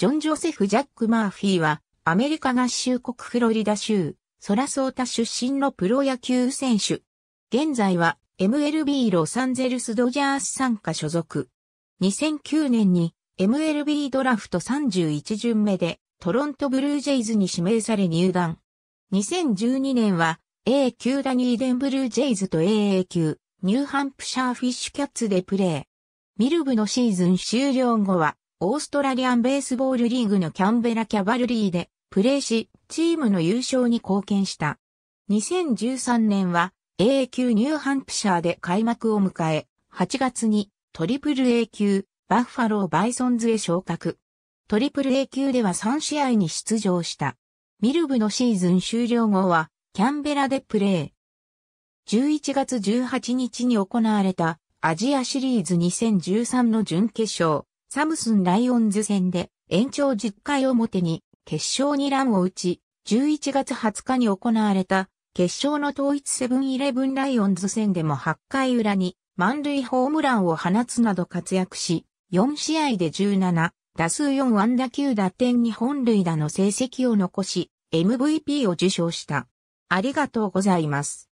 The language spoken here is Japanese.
ジョン・ジョセフ・ジャック・マーフィーは、アメリカ合衆国フロリダ州、ソラソータ出身のプロ野球選手。現在は、MLB ロサンゼルス・ドジャース参加所属。2009年に、MLB ドラフト31巡目で、トロントブルージェイズに指名され入団。2012年は、A 級ダニーデンブルージェイズと AA 級、ニューハンプシャーフィッシュキャッツでプレー。ミルブのシーズン終了後は、オーストラリアンベースボールリーグのキャンベラキャバルリーでプレーし、チームの優勝に貢献した。2013年は A 級ニューハンプシャーで開幕を迎え、8月にトリプル A 級バッファローバイソンズへ昇格。トリプル A 級では3試合に出場した。ミルブのシーズン終了後はキャンベラでプレー。11月18日に行われたアジアシリーズ2013の準決勝。サムスンライオンズ戦で延長10回表に決勝にランを打ち、11月20日に行われた決勝の統一セブンイレブンライオンズ戦でも8回裏に満塁ホームランを放つなど活躍し、4試合で17、打数4安打9打点に本塁打の成績を残し、MVP を受賞した。ありがとうございます。